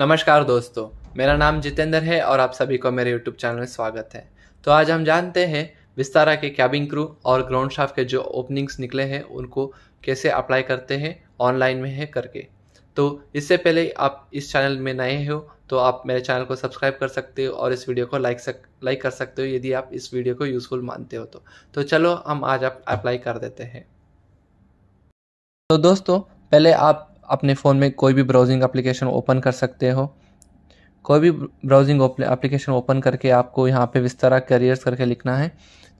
नमस्कार दोस्तों मेरा नाम जितेंद्र है और आप सभी को मेरे यूट्यूब चैनल में स्वागत है तो आज हम जानते हैं विस्तारा के कैबिन क्रू और ग्राउंड शाफ के जो ओपनिंग्स निकले हैं उनको कैसे अप्लाई करते हैं ऑनलाइन में है करके तो इससे पहले आप इस चैनल में नए हो तो आप मेरे चैनल को सब्सक्राइब कर सकते हो और इस वीडियो को लाइक सक लाइक कर सकते हो यदि आप इस वीडियो को यूज़फुल मानते हो तो तो चलो हम आज आप अप्लाई कर देते हैं तो दोस्तों पहले आप अपने फ़ोन में कोई भी ब्राउजिंग एप्लीकेशन ओपन कर सकते हो कोई भी ब्राउजिंग एप्लीकेशन ओपन करके आपको यहाँ पे विस्तारा करियर्स करके लिखना है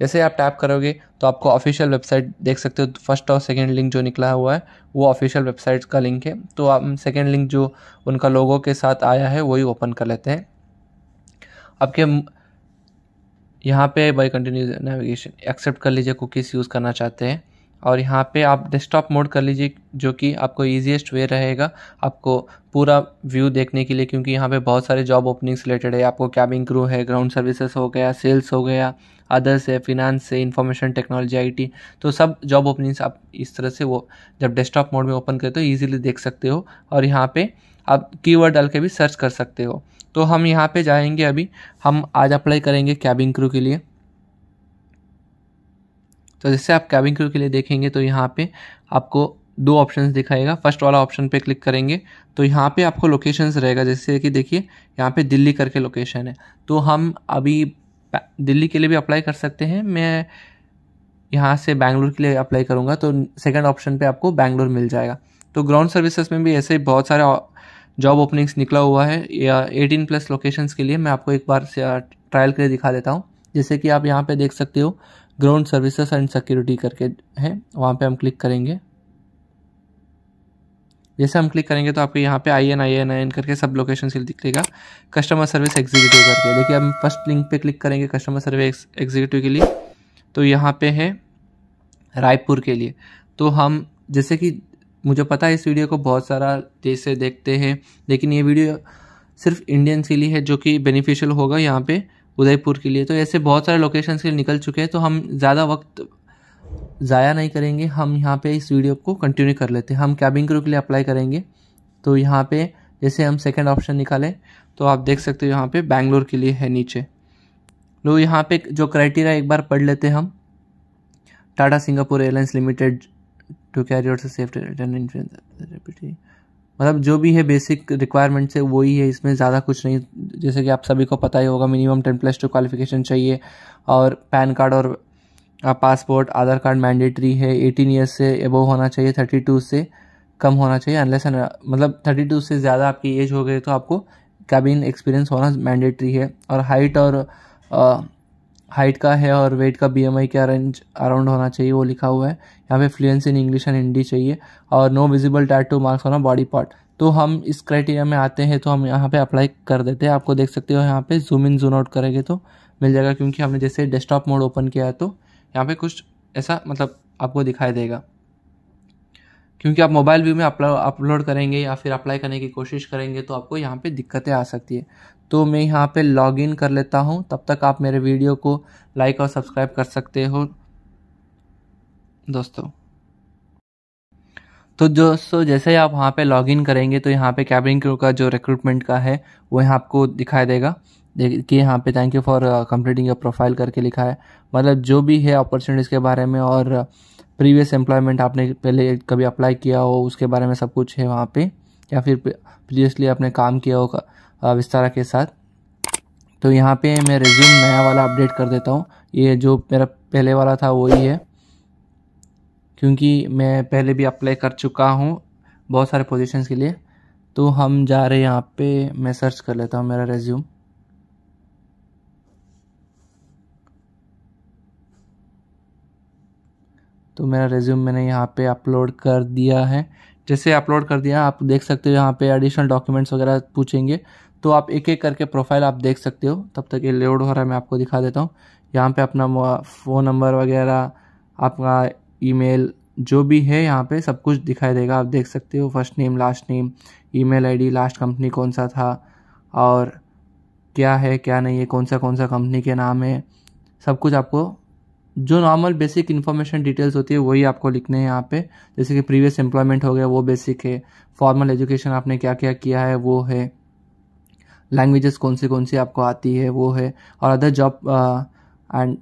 जैसे आप टैप करोगे तो आपको ऑफिशियल वेबसाइट देख सकते हो तो फर्स्ट और सेकेंड लिंक जो निकला हुआ है वो ऑफिशियल वेबसाइट का लिंक है तो आप सेकेंड लिंक जो उनका लोगों के साथ आया है वही ओपन कर लेते हैं आपके यहाँ पे बाई कंटिन्यू नेविगेशन एक्सेप्ट कर लीजिए कुकीज़ यूज़ करना चाहते हैं और यहाँ पे आप डेस्कटॉप मोड कर लीजिए जो कि आपको ईजिएस्ट वे रहेगा आपको पूरा व्यू देखने के लिए क्योंकि यहाँ पे बहुत सारे जॉब ओपनिंग्स रिलेटेड है आपको कैबिंग क्रू है ग्राउंड सर्विसेज हो गया सेल्स हो गया अदर्स है फिनांस है इंफॉर्मेशन टेक्नोलॉजी आई तो सब जॉब ओपनिंग्स आप इस तरह से वो जब डेस्कटॉप मोड में ओपन करें तो ईजिली देख सकते हो और यहाँ पर आप कीवर्ड डाल के भी सर्च कर सकते हो तो हम यहाँ पर जाएंगे अभी हम आज अप्लाई करेंगे कैबिंग क्रू के लिए तो जैसे आप कैबिन क्रू के लिए देखेंगे तो यहाँ पे आपको दो ऑप्शन दिखाएगा फर्स्ट वाला ऑप्शन पे क्लिक करेंगे तो यहाँ पे आपको लोकेशंस रहेगा जैसे कि देखिए यहाँ पे दिल्ली करके लोकेशन है तो हम अभी दिल्ली के लिए भी अप्लाई कर सकते हैं मैं यहाँ से बैंगलोर के लिए अप्लाई करूँगा तो सेकेंड ऑप्शन पर आपको बैंगलोर मिल जाएगा तो ग्राउंड सर्विसेज में भी ऐसे बहुत सारे जॉब ओपनिंग्स निकला हुआ है या एटीन प्लस लोकेशंस के लिए मैं आपको एक बार ट्रायल uh, के लिए दिखा देता हूँ जैसे कि आप यहाँ पे देख सकते हो ग्राउंड सर्विसेज एंड सिक्योरिटी करके है वहाँ पे हम क्लिक करेंगे जैसे हम क्लिक करेंगे तो आपको यहाँ पे I N I N I N करके सब लोकेशन से दिखेगा कस्टमर सर्विस एग्जीक्यूटिव करके देखिए हम फर्स्ट लिंक पे क्लिक करेंगे कस्टमर सर्विस एग्जीक्यूटिव के लिए तो यहाँ पे है रायपुर के लिए तो हम जैसे कि मुझे पता है इस वीडियो को बहुत सारा देश से देखते हैं लेकिन ये वीडियो सिर्फ इंडियन के लिए है जो कि बेनिफिशियल होगा यहाँ पर उदयपुर के लिए तो ऐसे बहुत सारे लोकेशन के लिए निकल चुके हैं तो हम ज़्यादा वक्त ज़ाया नहीं करेंगे हम यहाँ पे इस वीडियो को कंटिन्यू कर लेते हैं हम कैबिन क्रू के लिए अप्लाई करेंगे तो यहाँ पे जैसे हम सेकंड ऑप्शन निकालें तो आप देख सकते हो यहाँ पे बैंगलोर के लिए है नीचे लो तो यहाँ पे जो क्राइटेरिया एक बार पढ़ लेते हैं हम Tata Singapore Airlines Limited to career safety return मतलब जो भी है बेसिक रिक्वायरमेंट्स है वही है इसमें ज़्यादा कुछ नहीं जैसे कि आप सभी को पता ही होगा minimum ten plus two qualification चाहिए और पैन कार्ड और पासपोर्ट आधार कार्ड मैंडेटरी है एटीन ईयर्स से एबो होना चाहिए थर्टी टू से कम होना चाहिए अनलेस मतलब थर्टी टू से ज़्यादा आपकी एज हो गई तो आपको कैबिन एक्सपीरियंस होना मैंडेटरी है और हाइट और हाइट का है और वेट का बी क्या अरेंज अराउंड होना चाहिए वो लिखा हुआ है यहाँ पे fluency in English and Hindi चाहिए और no visible tattoo marks on body part तो हम इस क्राइटेरिया में आते हैं तो हम यहाँ पे अप्लाई कर देते हैं आपको देख सकते हो यहाँ पे जूम इन जूम आउट करेंगे तो मिल जाएगा क्योंकि हमने जैसे डेस्कटॉप मोड ओपन किया है तो यहाँ पे कुछ ऐसा मतलब आपको दिखाई देगा क्योंकि आप मोबाइल व्यू में अपलोड करेंगे या फिर अप्लाई करने की कोशिश करेंगे तो आपको यहाँ पे दिक्कतें आ सकती है तो मैं यहाँ पे लॉग इन कर लेता हूँ तब तक आप मेरे वीडियो को लाइक और सब्सक्राइब कर सकते हो दोस्तों तो दोस्तों जैसे ही आप वहाँ पे लॉग इन करेंगे तो यहाँ पे कैबिन क्रू का जो रिक्रूटमेंट का है वो यहाँ आपको दिखाई देगा कि यहाँ पे thank you for completing your profile करके लिखा है मतलब जो भी है अपॉर्चुनिटीज़ के बारे में और प्रीवियस एम्प्लॉयमेंट आपने पहले कभी अप्लाई किया हो उसके बारे में सब कुछ है वहाँ पे या फिर प्रीवियसली आपने काम किया हो विस्तारा के साथ तो यहाँ पे मैं रिज्यूम नया वाला अपडेट कर देता हूँ ये जो मेरा पहले वाला था वही है क्योंकि मैं पहले भी अप्लाई कर चुका हूँ बहुत सारे पोजिशन के लिए तो हम जा रहे हैं यहाँ पे मैं सर्च कर लेता हूँ मेरा रेज्यूम तो मेरा रेज्यूम मैंने यहाँ पे अपलोड कर दिया है जैसे अपलोड कर दिया आप देख सकते हो यहाँ पे एडिशनल डॉक्यूमेंट्स वगैरह पूछेंगे तो आप एक एक करके प्रोफाइल आप देख सकते हो तब तक ये लोड हो रहा है मैं आपको दिखा देता हूँ यहाँ पे अपना फ़ोन नंबर वगैरह आपका ईमेल जो भी है यहाँ पे सब कुछ दिखाई देगा आप देख सकते हो first name last name email ID last company कौन सा था और क्या है क्या नहीं है कौन सा कौन सा कंपनी के नाम है सब कुछ आपको जो नॉर्मल बेसिक इन्फॉर्मेशन डिटेल्स होती है वही आपको लिखने हैं यहाँ पे जैसे कि प्रीवियस एम्प्लॉयमेंट हो गया वो बेसिक है फॉर्मल एजुकेशन आपने क्या क्या किया है वो है लैंग्वेजेस कौन सी कौन सी आपको आती है वो है और other job and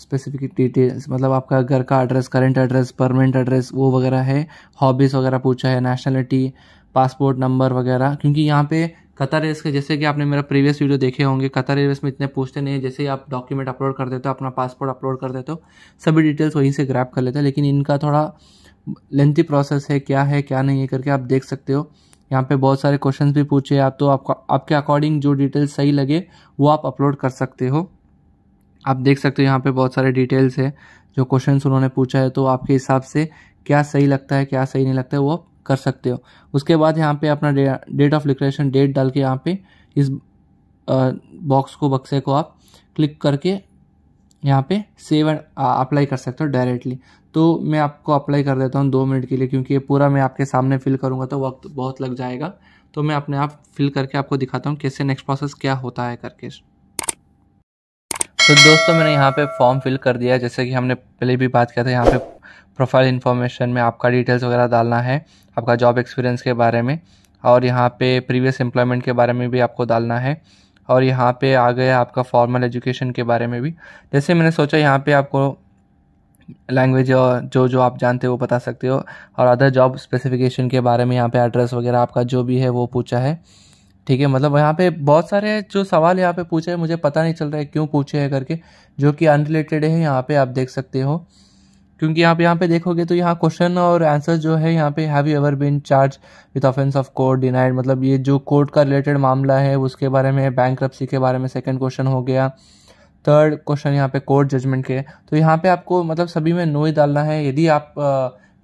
specific details मतलब आपका घर का address current address permanent address वो वगैरह है हॉबीज़ वगैरह पूछा है नेशनलिटी पासपोर्ट नंबर वगैरह क्योंकि यहाँ पे कतर एयरवेज के जैसे कि आपने मेरा प्रीवियस वीडियो देखे होंगे कतर एयरवेज में इतने पूछते नहीं है जैसे ही आप डॉक्यूमेंट अपलोड कर देते हो अपना पासपोर्ट अपलोड कर देते हो सभी डिटेल्स वहीं से ग्रैप कर लेते हैं लेकिन इनका थोड़ा लेंथी प्रोसेस है क्या है क्या नहीं है करके आप देख सकते हो यहाँ पे बहुत सारे क्वेश्चन भी पूछे आप तो आपका आपके अकॉर्डिंग जो डिटेल्स सही लगे वो आप अपलोड कर सकते हो आप देख सकते हो यहाँ पे बहुत सारे डिटेल्स है जो क्वेश्चन उन्होंने पूछा है तो आपके हिसाब से क्या सही लगता है क्या सही नहीं लगता है वो आप कर सकते हो उसके बाद यहाँ पे अपना डेट ऑफ डिक्लेरेशन डेट डाल के यहाँ पे इस बॉक्स को बक्से को आप क्लिक करके यहाँ पे सेव एंड अप्लाई कर सकते हो डायरेक्टली तो मैं आपको अप्लाई कर देता हूँ दो मिनट के लिए क्योंकि ये पूरा मैं आपके सामने फिल करूँगा तो वक्त बहुत लग जाएगा तो मैं अपने आप फिल करके आपको दिखाता हूँ कैसे नेक्स्ट प्रोसेस क्या होता है करके तो दोस्तों मैंने यहाँ पे फॉर्म फिल कर दिया है जैसे कि हमने पहले भी बात किया था यहाँ पे प्रोफाइल इन्फॉर्मेशन में आपका डिटेल्स वगैरह डालना है आपका जॉब एक्सपीरियंस के बारे में और यहाँ पे प्रीवियस एम्प्लॉयमेंट के बारे में भी आपको डालना है और यहाँ पे आ गया आपका फॉर्मल एजुकेशन के बारे में भी जैसे मैंने सोचा यहाँ पे आपको लैंग्वेज जो जो आप जानते हो वो बता सकते हो और अदर जॉब स्पेसिफिकेशन के बारे में यहाँ पे एड्रेस वगैरह आपका जो भी है वो पूछा है ठीक है मतलब यहाँ पे बहुत सारे जो सवाल यहाँ पे पूछे हैं मुझे पता नहीं चल रहा है क्यों पूछे हैं करके जो कि अनरिलेटेड है यहाँ पे आप देख सकते हो क्योंकि आप यहाँ पे देखोगे तो यहाँ क्वेश्चन और आंसर जो है यहाँ पे have you ever been charge with offence of court denied मतलब ये जो कोर्ट का रिलेटेड मामला है उसके बारे में बैंक के बारे में सेकेंड क्वेश्चन हो गया थर्ड क्वेश्चन यहाँ पे कोर्ट जजमेंट के तो यहाँ पे आपको मतलब सभी में नो ही डालना है यदि आप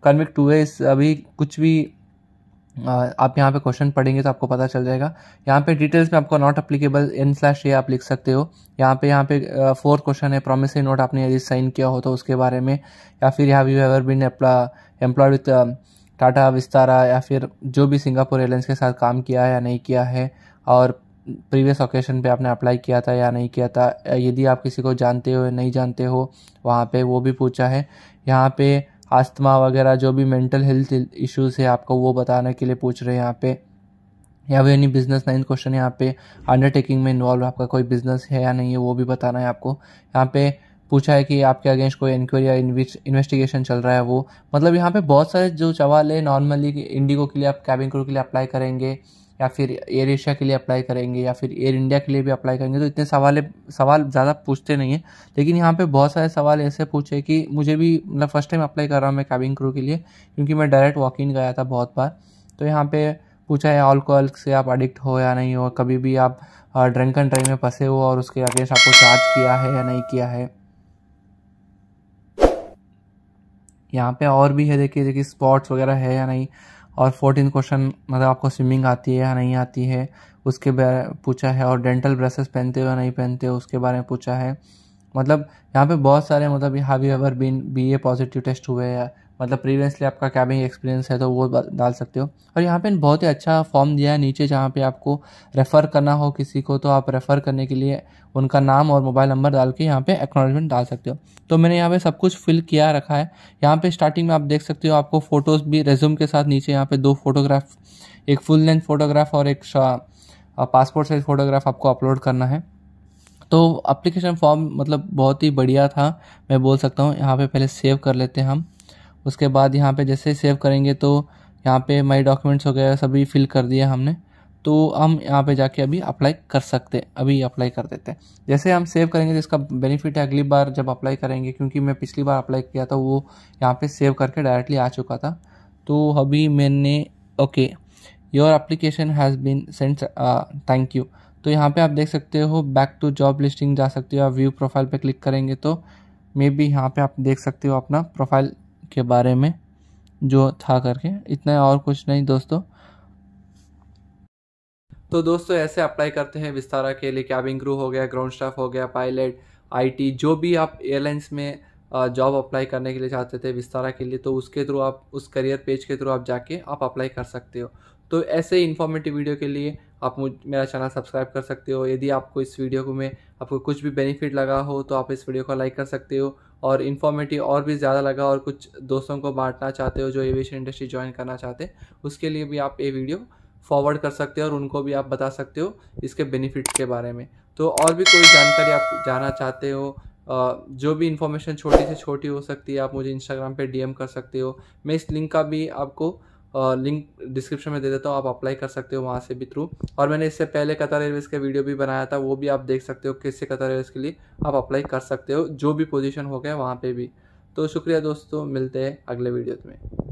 कन्विक्ट हुए इस अभी कुछ भी आप यहाँ पे क्वेश्चन पढ़ेंगे तो आपको पता चल जाएगा यहाँ पे डिटेल्स में आपको नॉट अप्लीकेबल इन स्लैश ये आप लिख सकते हो यहाँ पे यहाँ पे फोर्थ क्वेश्चन है प्रोमिसरी नोट आपने यदि साइन किया हो तो उसके बारे में या फिर have you ever been employed with Tata Vistara या फिर जो भी सिंगापुर एयरलाइंस के साथ काम किया है या नहीं किया है और प्रीवियस ओकेशन पे आपने अप्लाई किया था या नहीं किया था यदि आप किसी को जानते हो या नहीं जानते हो वहाँ पे वो भी पूछा है यहाँ पे आस्थमा वगैरह जो भी मेंटल हेल्थ इश्यूज़ है आपको वो बताने के लिए पूछ रहे हैं यहाँ पे या वे एनी बिजनेस नाइन क्वेश्चन यहाँ पे अंडरटेकिंग में इन्वॉल्व आपका कोई बिजनेस है या नहीं है वो भी बताना है आपको यहाँ पे पूछा है कि आपके अगेंस्ट कोई इंक्वायरी या इन्वेस्टिगेशन चल रहा है वो मतलब यहाँ पे बहुत सारे जो सवाल है नॉर्मली इंडिगो के लिए आप कैबिन क्रू के लिए अप्लाई करेंगे या फिर एयर एशिया के लिए अप्लाई करेंगे या फिर एयर इंडिया के लिए भी अप्लाई करेंगे तो इतने सवाल सवाल ज़्यादा पूछते नहीं हैं लेकिन यहाँ पे बहुत सारे सवाल ऐसे पूछे कि मुझे भी मतलब फर्स्ट टाइम अप्लाई कर रहा हूँ मैं कैबिन क्रू के लिए क्योंकि मैं डायरेक्ट वॉक इन गया था बहुत बार तो यहाँ पे पूछा है अल्कोहल से आप अडिक्ट हो या नहीं हो कभी भी आप ड्रंक एंड ड्राइव में फंसे हो और उसके अगेंस्ट आपको चार्ज किया है या नहीं किया है यहाँ पे और भी है देखिए देखिए स्पॉट्स वगैरह है या नहीं और फोर्टीन क्वेश्चन मतलब आपको स्विमिंग आती है या नहीं आती है उसके बारे पूछा है और डेंटल ब्रशेस पहनते हो या नहीं पहनते हो उसके बारे में पूछा है मतलब यहाँ पे बहुत सारे मतलब have you ever been be a positive test हुए हैं मतलब प्रीवियसली आपका क्या भी एक्सपीरियंस है तो वो डाल सकते हो और यहाँ पे बहुत ही अच्छा फॉर्म दिया है नीचे जहाँ पे आपको रेफ़र करना हो किसी को तो आप रेफ़र करने के लिए उनका नाम और मोबाइल नंबर डाल के यहाँ पे एक्नोलॉजमेंट डाल सकते हो तो मैंने यहाँ पे सब कुछ फिल किया रखा है यहाँ पे स्टार्टिंग में आप देख सकते हो आपको फ़ोटोज़ भी रेज्यूम के साथ नीचे यहाँ पे दो फोटोग्राफ एक फुल लेंथ फ़ोटोग्राफ और एक पासपोर्ट साइज़ फ़ोटोग्राफ आपको अपलोड करना है तो अप्लीकेशन फॉर्म मतलब बहुत ही बढ़िया था मैं बोल सकता हूँ यहाँ पे पहले सेव कर लेते हैं हम उसके बाद यहाँ पे जैसे सेव करेंगे तो यहाँ पे माई डॉक्यूमेंट्स वगैरह सभी फिल कर दिए हमने तो हम यहाँ पे जाके अभी अप्लाई कर सकते हैं अभी अप्लाई कर देते हैं जैसे हम सेव करेंगे तो इसका बेनिफिट है अगली बार जब अप्लाई करेंगे क्योंकि मैं पिछली बार अप्लाई किया था वो यहाँ पे सेव करके डायरेक्टली आ चुका था तो अभी मैंने okay your application has been sent thank you तो यहाँ पे आप देख सकते हो बैक टू जॉब लिस्टिंग जा सकते हो आप व्यू प्रोफाइल पे क्लिक करेंगे तो मे बी यहाँ पे आप देख सकते हो अपना प्रोफाइल के बारे में जो था करके इतना और कुछ नहीं दोस्तों तो दोस्तों ऐसे अप्लाई करते हैं विस्तारा के लिए कैबिन क्रू हो गया ग्राउंड स्टाफ हो गया पायलट आईटी जो भी आप एयरलाइंस में जॉब अप्लाई करने के लिए चाहते थे विस्तारा के लिए तो उसके थ्रू आप उस करियर पेज के थ्रू आप जाके आप अप्लाई कर सकते हो तो ऐसे ही इन्फॉर्मेटिव वीडियो के लिए आप मुझ मेरा चैनल सब्सक्राइब कर सकते हो यदि आपको इस वीडियो को में आपको कुछ भी बेनिफिट लगा हो तो आप इस वीडियो को लाइक कर सकते हो और इन्फॉर्मेटिव और भी ज़्यादा लगा और कुछ दोस्तों को बांटना चाहते हो जो एविएशन इंडस्ट्री ज्वाइन करना चाहते हैं उसके लिए भी आप ये वीडियो फॉरवर्ड कर सकते हो और उनको भी आप बता सकते हो इसके बेनिफिट्स के बारे में तो और भी कोई जानकारी आप जाना चाहते हो जो भी इन्फॉर्मेशन छोटी से छोटी हो सकती है आप मुझे इंस्टाग्राम पे डीएम कर सकते हो मैं इस लिंक का भी आपको लिंक डिस्क्रिप्शन में दे देता हूँ आप अप्लाई कर सकते हो वहाँ से भी थ्रू और मैंने इससे पहले कतर एयरवेज का वीडियो भी बनाया था वो भी आप देख सकते हो किससे कतर एयरवेज के लिए आप अप्लाई कर सकते हो जो भी पोजिशन हो गया वहाँ पर भी तो शुक्रिया दोस्तों मिलते हैं अगले वीडियो में